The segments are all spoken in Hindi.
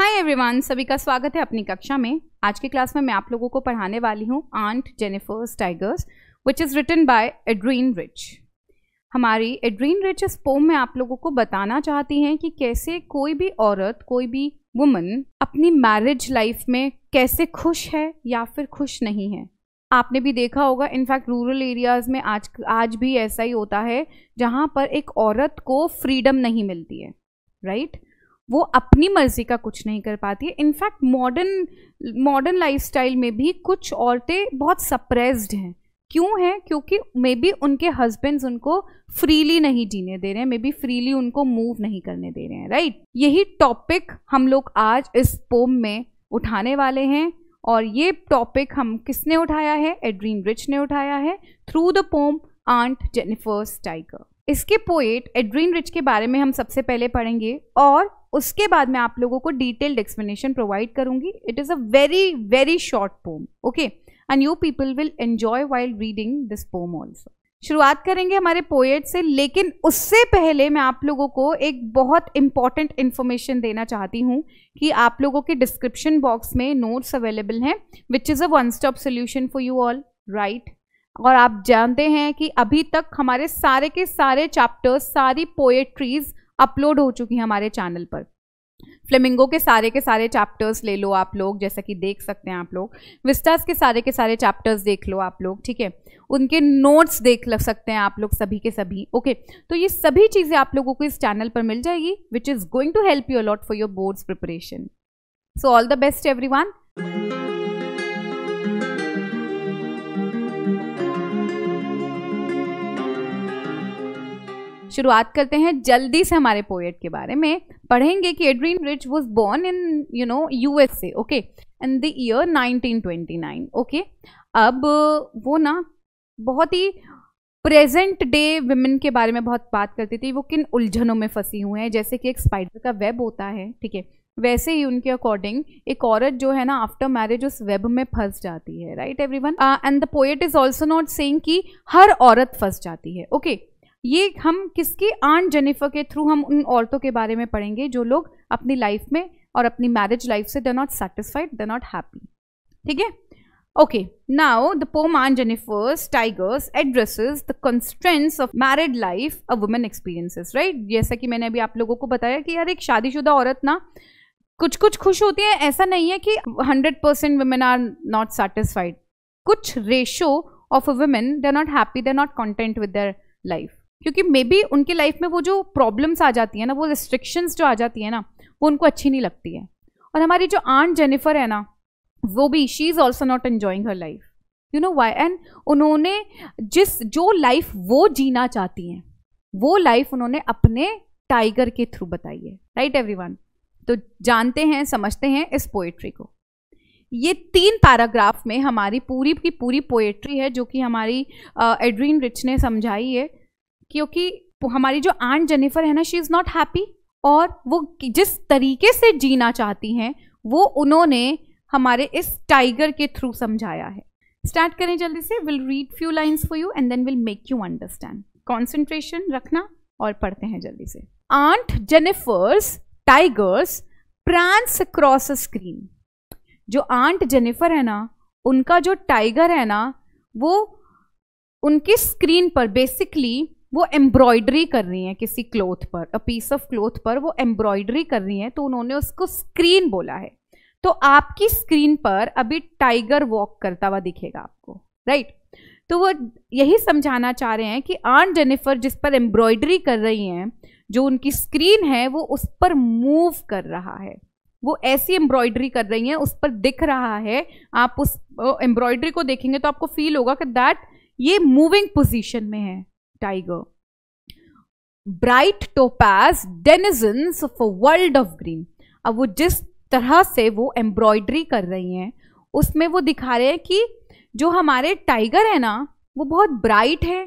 हाय एवरीवन सभी का स्वागत है अपनी कक्षा में आज की क्लास में मैं आप लोगों को पढ़ाने वाली हूँ aunt Jennifer's tigers which is written by Adrienne Rich हमारी एड्रीन रिच इस पोम में आप लोगों को बताना चाहती हैं कि कैसे कोई भी औरत कोई भी वुमन अपनी मैरिज लाइफ में कैसे खुश है या फिर खुश नहीं है आपने भी देखा होगा इनफैक्ट रूरल एरियाज़ में आज आज भी ऐसा ही होता है जहाँ पर एक औरत को फ्रीडम नहीं मिलती है राइट right? वो अपनी मर्ज़ी का कुछ नहीं कर पाती है इनफैक्ट मॉडर्न मॉडर्न लाइफस्टाइल में भी कुछ औरतें बहुत सप्रेस्ड हैं क्यों है क्योंकि मे बी उनके हस्बैंड्स उनको फ्रीली नहीं जीने दे रहे हैं मे बी फ्रीली उनको मूव नहीं करने दे रहे हैं राइट यही टॉपिक हम लोग आज इस पोम में उठाने वाले हैं और ये टॉपिक हम किसने उठाया है एड्रीन रिच ने उठाया है through the poem aunt Jennifer's tiger इसके पोएट एड्रीन रिच के बारे में हम सबसे पहले पढ़ेंगे और उसके बाद मैं आप लोगों को डिटेल्ड एक्सप्लेनेशन प्रोवाइड करूंगी it is a very very short poem okay and you people will enjoy while reading this poem also शुरुआत करेंगे हमारे पोएट से लेकिन उससे पहले मैं आप लोगों को एक बहुत इंपॉर्टेंट इन्फॉर्मेशन देना चाहती हूँ कि आप लोगों के डिस्क्रिप्शन बॉक्स में नोट्स अवेलेबल हैं which is a one stop solution for you all right और आप जानते हैं कि अभी तक हमारे सारे के सारे चैप्टर्स सारी पोएट्रीज अपलोड हो चुकी हैं हमारे चैनल पर फ्लेमिंगो के सारे के सारे चैप्टर्स ले लो आप लोग जैसा कि देख सकते हैं आप लोग विस्टास के सारे के सारे चैप्टर्स देख लो आप लोग ठीक है उनके नोट्स देख लग सकते हैं आप लोग सभी के सभी ओके तो ये सभी चीज़ें आप लोगों को इस चैनल पर मिल जाएगी which is going to help you a lot for your boards preparation so all the best everyone शुरुआत करते हैं जल्दी से हमारे पोएट के बारे में पढ़ेंगे कि Adrienne Rich was born in you know USA okay in the year 1929 okay अब वो ना बहुत ही प्रेजेंट डे वुमेन के बारे में बहुत बात करती थी वो किन उलझनों में फंसी हुए हैं जैसे कि एक स्पाइडर का वेब होता है ठीक है वैसे ही उनके अकॉर्डिंग एक औरत जो है ना आफ्टर मैरिज उस वेब में फंस जाती है right everyone and the poet is also not saying कि हर औरत फंस जाती है ओके okay, ये हम किसकी आंट जेनिफर के थ्रू हम उन औरतों के बारे में पढ़ेंगे जो लोग अपनी लाइफ में और अपनी मैरिज लाइफ से they not satisfied they not happy ठीक है okay now the poem aunt Jennifer's tigers addresses the constraints of married life a women experiences right जैसा कि मैंने अभी आप लोगों को बताया कि यार एक शादीशुदा औरत ना कुछ कुछ खुश होती है ऐसा नहीं है कि 100% percent women are not satisfied कुछ ratio of a women they are not happy they are not content with their life क्योंकि मे बी उनके लाइफ में वो जो प्रॉब्लम्स आ जाती है ना वो रिस्ट्रिक्शंस जो आ जाती है ना वो उनको अच्छी नहीं लगती है और हमारी जो आंट जेनिफर है ना वो भी she is also not enjoying her life you know why and उन्होंने जिस जो लाइफ वो जीना चाहती हैं वो लाइफ उन्होंने अपने टाइगर के थ्रू बताई है राइट एवरीवन तो जानते हैं समझते हैं इस पोएट्री को ये तीन पैराग्राफ में हमारी पूरी की पूरी पोएट्री है जो कि हमारी एड्रीन रिच ने समझाई है क्योंकि हमारी जो आंट जेनिफर है ना शी इज़ नॉट हैप्पी और वो जिस तरीके से जीना चाहती हैं वो उन्होंने हमारे इस टाइगर के थ्रू समझाया है स्टार्ट करें जल्दी से will read few lines for you and then will make you understand concentration रखना और पढ़ते हैं जल्दी से aunt Jennifer's tigers prance cross screen जो आंट जेनिफर है ना उनका जो टाइगर है ना वो उनकी स्क्रीन पर बेसिकली वो एम्ब्रॉयडरी कर रही हैं किसी क्लोथ पर अ पीस ऑफ क्लोथ पर वो एम्ब्रॉयडरी कर रही हैं तो उन्होंने उसको स्क्रीन बोला है तो आपकी स्क्रीन पर अभी टाइगर वॉक करता हुआ दिखेगा आपको राइट तो वो यही समझाना चाह रहे हैं कि आन जेनिफर जिस पर एम्ब्रॉयडरी कर रही हैं जो उनकी स्क्रीन है वो उस पर मूव कर रहा है वो ऐसी एम्ब्रॉयडरी कर रही हैं उस पर दिख रहा है आप उस एम्ब्रॉयडरी को देखेंगे तो आपको फील होगा कि दैट ये मूविंग पोजीशन में है tiger. Bright topaz denizen of a world of green अब वो जिस तरह से वो एम्ब्रॉयडरी कर रही हैं उसमें वो दिखा रहे हैं कि जो हमारे टाइगर है ना वो बहुत ब्राइट है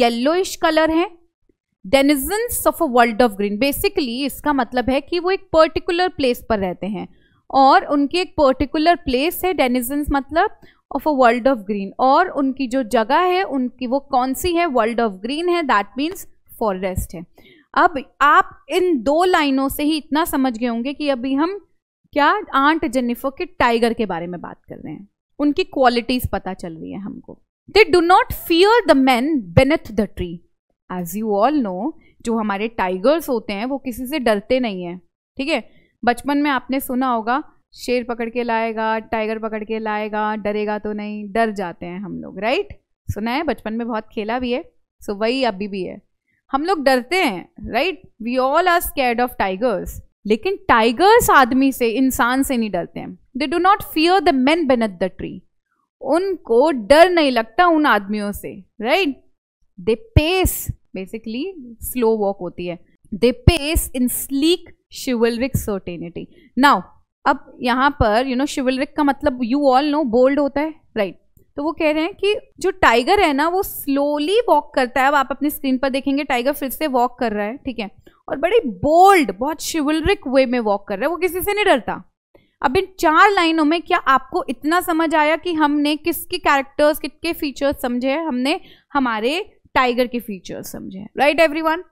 येल्लोइश कलर है denizens of a world of green basically इसका मतलब है कि वो एक पर्टिकुलर प्लेस पर रहते हैं और उनकी एक पर्टिकुलर प्लेस है डेनिजन्स मतलब of a world of green और उनकी जो जगह है उनकी वो कौन सी है वर्ल्ड ऑफ ग्रीन है दैट मीन्स फॉरेस्ट है अब आप इन दो लाइनों से ही इतना समझ गए होंगे कि अभी हम क्या आंट जेनिफर के टाइगर के बारे में बात कर रहे हैं उनकी क्वालिटीज पता चल रही है हमको they do not fear the man beneath the tree as you all know जो हमारे टाइगर्स होते हैं वो किसी से डरते नहीं है ठीक है बचपन में आपने सुना होगा शेर पकड़ के लाएगा टाइगर पकड़ के लाएगा डरेगा तो नहीं डर जाते हैं हम लोग राइट सुना है बचपन में बहुत खेला भी है सो so, वही अभी भी है हम लोग डरते हैं right we all are scared of tigers लेकिन टाइगर्स आदमी से इंसान से नहीं डरते हैं they do not fear the man ben the tree उनको डर नहीं लगता उन आदमियों से right they pace basically slow walk होती है they pace in sleek chivalric certainty now अब यहाँ पर यू नो शिवलरिक का मतलब यू ऑल नो बोल्ड होता है राइट right. तो वो कह रहे हैं कि जो टाइगर है ना वो स्लोली वॉक करता है अब आप अपनी स्क्रीन पर देखेंगे टाइगर फिर से वॉक कर रहा है ठीक है और बड़े बोल्ड बहुत शिवलरिक वे में वॉक कर रहा है वो किसी से नहीं डरता अब इन चार लाइनों में क्या आपको इतना समझ आया कि हमने किसके कैरेक्टर्स किसके फीचर्स समझे हैं हमने हमारे टाइगर के फीचर्स समझे हैं राइट एवरीवन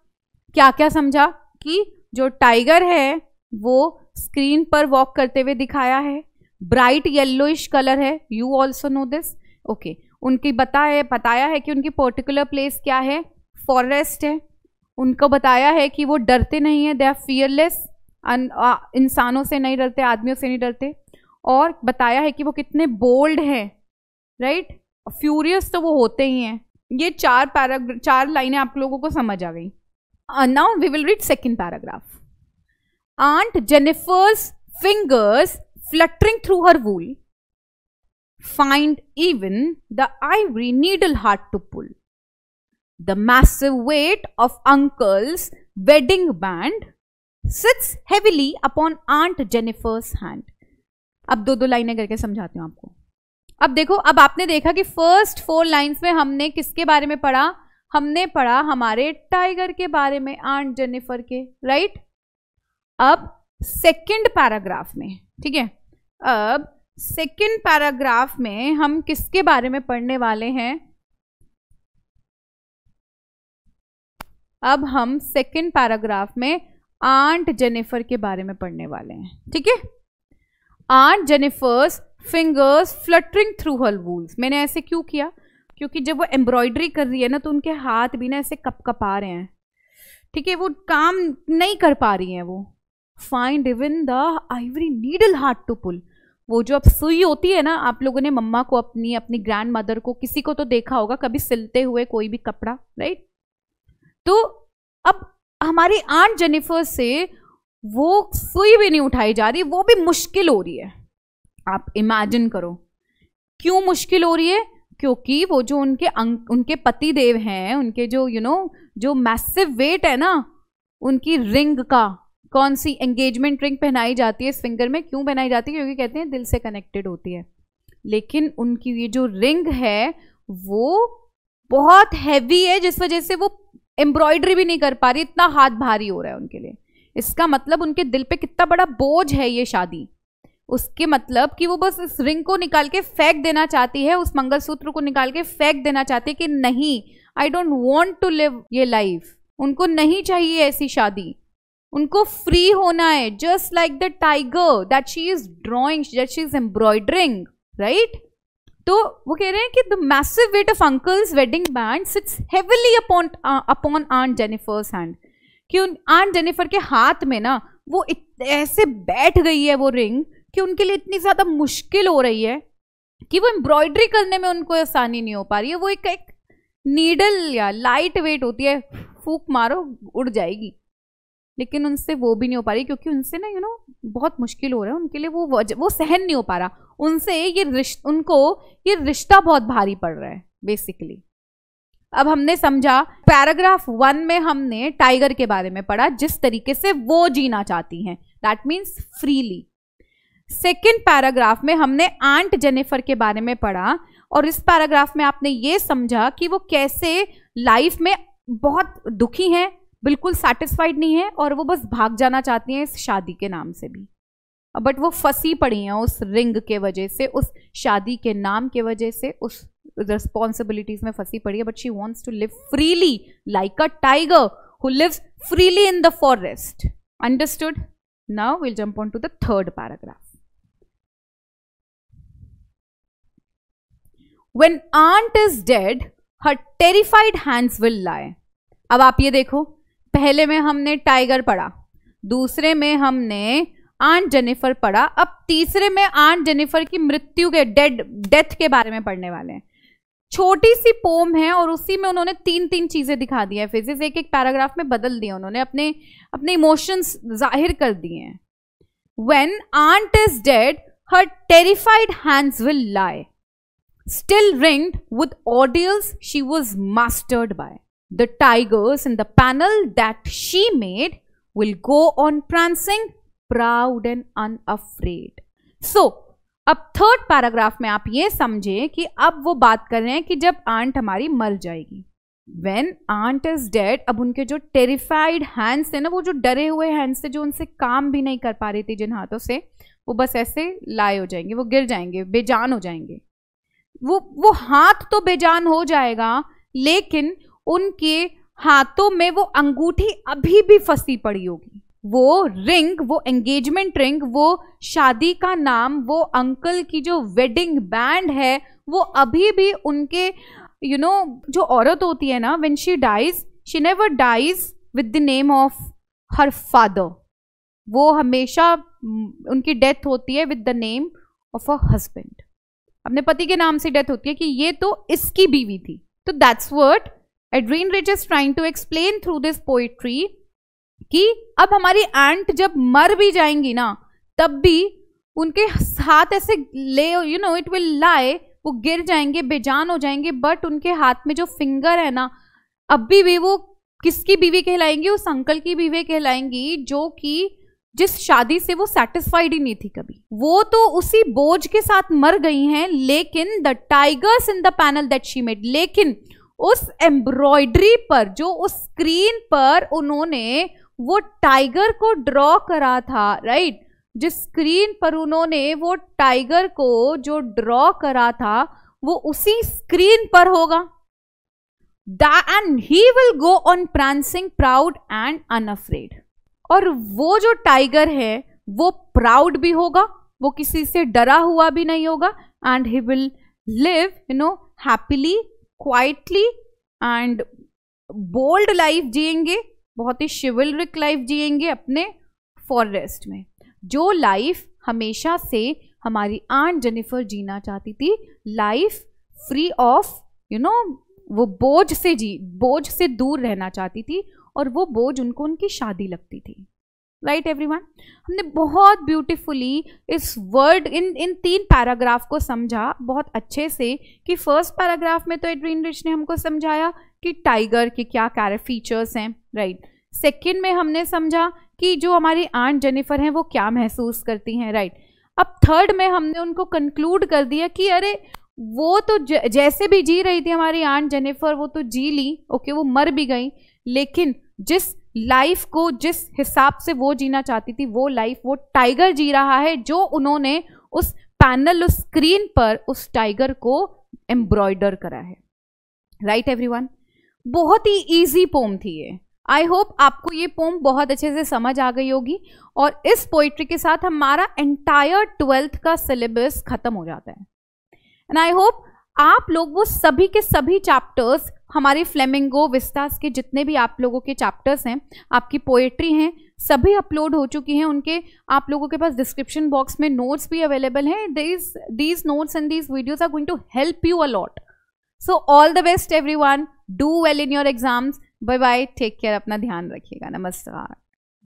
क्या क्या समझा कि जो टाइगर है वो स्क्रीन पर वॉक करते हुए दिखाया है ब्राइट येल्लोइश कलर है you also know this okay उनकी बता है बताया है कि उनकी पर्टिकुलर प्लेस क्या है फॉरेस्ट है उनको बताया है कि वो डरते नहीं है दे आर फियरलेस इंसानों से नहीं डरते आदमियों से नहीं डरते और बताया है कि वो कितने बोल्ड हैं राइट फ्यूरियस तो वो होते ही हैं ये चार पैराग्राफ चार लाइनें आप लोगों को समझ आ गई now we will read second paragraph Aunt Jennifer's fingers fluttering through her wool. Find even the ivory needle hard to pull. The massive weight of Uncle's wedding band sits heavily upon Aunt Jennifer's hand. अब दो दो लाइनें करके समझाती हूँ आपको अब देखो अब आपने देखा कि फर्स्ट फोर लाइंस में हमने किसके बारे में पढ़ा हमने पढ़ा हमारे टाइगर के बारे में आंट जेनिफर के राइट right? अब सेकंड पैराग्राफ में ठीक है अब सेकंड पैराग्राफ में हम किसके बारे में पढ़ने वाले हैं अब हम सेकंड पैराग्राफ में आंट जेनिफर के बारे में पढ़ने वाले हैं ठीक है aunt Jennifer's fingers fluttering through her wools मैंने ऐसे क्यों किया क्योंकि जब वो एम्ब्रॉयडरी कर रही है ना तो उनके हाथ भी ना ऐसे कप कपा रहे हैं ठीक है वो काम नहीं कर पा रही हैं वो find even the ivory needle hard to pull वो जो अब सुई होती है ना आप लोगों ने मम्मा को अपनी अपनी ग्रैंड मदर को किसी को तो देखा होगा कभी सिलते हुए कोई भी कपड़ा राइट तो अब हमारी आंट जेनिफर से वो सुई भी नहीं उठाई जा रही वो भी मुश्किल हो रही है आप इमेजिन करो क्यों मुश्किल हो रही है क्योंकि वो जो उनके अंक उनके पति देव हैं उनके जो यू you नो know, जो मैसिव वेट है ना उनकी रिंग का कौन सी एंगेजमेंट रिंग पहनाई जाती है इस फिंगर में क्यों पहनाई जाती है क्योंकि कहते हैं दिल से कनेक्टेड होती है लेकिन उनकी ये जो रिंग है वो बहुत हैवी है जिस वजह से वो एम्ब्रॉयडरी भी नहीं कर पा रही इतना हाथ भारी हो रहा है उनके लिए इसका मतलब उनके दिल पे कितना बड़ा बोझ है ये शादी उसके मतलब कि वो बस इस रिंग को निकाल के फेंक देना चाहती है उस मंगलसूत्र को निकाल के फेंक देना चाहती है कि नहीं I don't want to live ये लाइफ उनको नहीं चाहिए ऐसी शादी उनको फ्री होना है just like the tiger that she is drawing that she is embroidering right तो वो कह रहे हैं कि the massive weight of uncle's wedding band sits heavily upon upon aunt Jennifer's hand कि उन आंट जेनिफर के हाथ में ना वो ऐसे बैठ गई है वो रिंग कि उनके लिए इतनी ज़्यादा मुश्किल हो रही है कि वो एम्ब्रॉयडरी करने में उनको आसानी नहीं हो पा रही है वो एक एक नीडल या लाइट वेट होती है फूक मारो उड़ जाएगी लेकिन उनसे वो भी नहीं हो पा रही क्योंकि उनसे ना यू नो बहुत मुश्किल हो रहा है उनके लिए वो वो सहन नहीं हो पा रहा उनसे ये रिश्त उनको ये रिश्ता बहुत भारी पड़ रहा है बेसिकली अब हमने समझा पैराग्राफ वन में हमने टाइगर के बारे में पढ़ा जिस तरीके से वो जीना चाहती हैं that means freely second paragraph में हमने आंट जेनेफर के बारे में पढ़ा और इस पैराग्राफ में आपने ये समझा कि वो कैसे लाइफ में बहुत दुखी हैं बिल्कुल सेटिस्फाइड नहीं है और वो बस भाग जाना चाहती हैं इस शादी के नाम से भी बट वो फंसी पड़ी हैं उस रिंग के वजह से उस शादी के नाम के वजह से उस रिस्पॉन्सिबिलिटीज में फंसी पड़ी है but she wants to live freely like a tiger who lives freely in the forest understood now will jump on to the third paragraph when aunt is dead her terrified hands will lie अब आप ये देखो पहले में हमने टाइगर पढ़ा दूसरे में हमने आंट जेनिफर पढ़ा अब तीसरे में आंट जेनिफर की मृत्यु के डेड डेथ के बारे में पढ़ने वाले हैं छोटी सी पोम है और उसी में उन्होंने तीन तीन चीज़ें दिखा दी है फिजिक्स एक एक पैराग्राफ में बदल दिया उन्होंने अपने अपने इमोशंस जाहिर कर दिए हैं when aunt is dead her terrified hands will lie still ringed with ordeals she was mastered by the tigers in the panel that she made will go on prancing proud and unafraid. So, अब थर्ड पैराग्राफ में आप ये समझे कि अब वो बात कर रहे हैं कि जब आंट हमारी मर जाएगी वेन आंट इज डेड अब उनके जो टेरिफाइड हैंड्स थे ना वो जो डरे हुए हैंड्स थे जो उनसे काम भी नहीं कर पा रहे थे जिन हाथों से वो बस ऐसे लाए हो जाएंगे वो गिर जाएंगे बेजान हो जाएंगे वो वो हाथ तो बेजान हो जाएगा लेकिन उनके हाथों में वो अंगूठी अभी भी फंसी पड़ी होगी वो रिंग वो एंगेजमेंट रिंग वो शादी का नाम वो अंकल की जो वेडिंग बैंड है वो अभी भी उनके यू you नो know, जो औरत होती है ना when she dies she never dies with the name of her father वो हमेशा उनकी डेथ होती है with the name of a husband अपने पति के नाम से डेथ होती है कि ये तो इसकी बीवी थी तो that's word Rich is trying to explain through this poetry कि अब हमारी एंट जब मर भी जाएंगी ना तब भी उनके हाथ ऐसे ले यू नो इट विल लाए वो गिर जाएंगे बेजान हो जाएंगे बट उनके हाथ में जो फिंगर है ना अभी भी वो किसकी बीवी कहलाएंगी उस अंकल की बीवी कहलाएंगी जो कि जिस शादी से वो सेटिस्फाइड ही नहीं थी कभी वो तो उसी बोझ के साथ मर गई हैं लेकिन the tigers in the panel that she made लेकिन उस एम्ब्रॉयडरी पर जो उस स्क्रीन पर उन्होंने वो टाइगर को ड्रॉ करा था राइट जिस स्क्रीन पर उन्होंने वो टाइगर को जो ड्रॉ करा था वो उसी स्क्रीन पर होगा and he will go on prancing proud and unafraid और वो जो टाइगर है वो प्राउड भी होगा वो किसी से डरा हुआ भी नहीं होगा and he will live you know happily quietly and bold life जियेंगे बहुत ही शिवलरिक लाइफ जियेंगे अपने फॉरेस्ट में जो लाइफ हमेशा से हमारी आंट जेनिफर जीना चाहती थी life free of you know वो बोझ से जी बोझ से दूर रहना चाहती थी और वो बोझ उनको उनकी शादी लगती थी राइट एवरी वन हमने बहुत ब्यूटिफुली इस वर्ड इन इन तीन पैराग्राफ को समझा बहुत अच्छे से कि फर्स्ट पैराग्राफ में तो एड्रीन रिच ने हमको समझाया कि टाइगर के क्या कैरे फीचर्स हैं राइट right. सेकेंड में हमने समझा कि जो हमारी आंट जेनिफर हैं वो क्या महसूस करती हैं राइट right. अब थर्ड में हमने उनको कंक्लूड कर दिया कि अरे वो तो ज, जैसे भी जी रही थी हमारी आंट जेनिफर वो तो जी ली ओके वो मर भी गई लेकिन जिस लाइफ को जिस हिसाब से वो जीना चाहती थी वो लाइफ वो टाइगर जी रहा है जो उन्होंने उस पैनल उस स्क्रीन पर उस टाइगर को एम्ब्रॉयडर करा है राइट एवरीवन बहुत ही इजी पोम थी ये आई होप आपको ये पोम बहुत अच्छे से समझ आ गई होगी और इस पोइट्री के साथ हमारा एंटायर ट्वेल्थ का सिलेबस खत्म हो जाता है एंड आई होप आप लोग वो सभी के सभी चैप्टर्स हमारे फ्लेमिंगो विस्तास के जितने भी आप लोगों के चैप्टर्स हैं आपकी पोएट्री हैं सभी अपलोड हो चुकी हैं उनके आप लोगों के पास डिस्क्रिप्शन बॉक्स में नोट्स भी अवेलेबल हैं these these notes and these videos are going to help you a lot so all the best everyone do well in your exams bye bye take care अपना ध्यान रखिएगा नमस्कार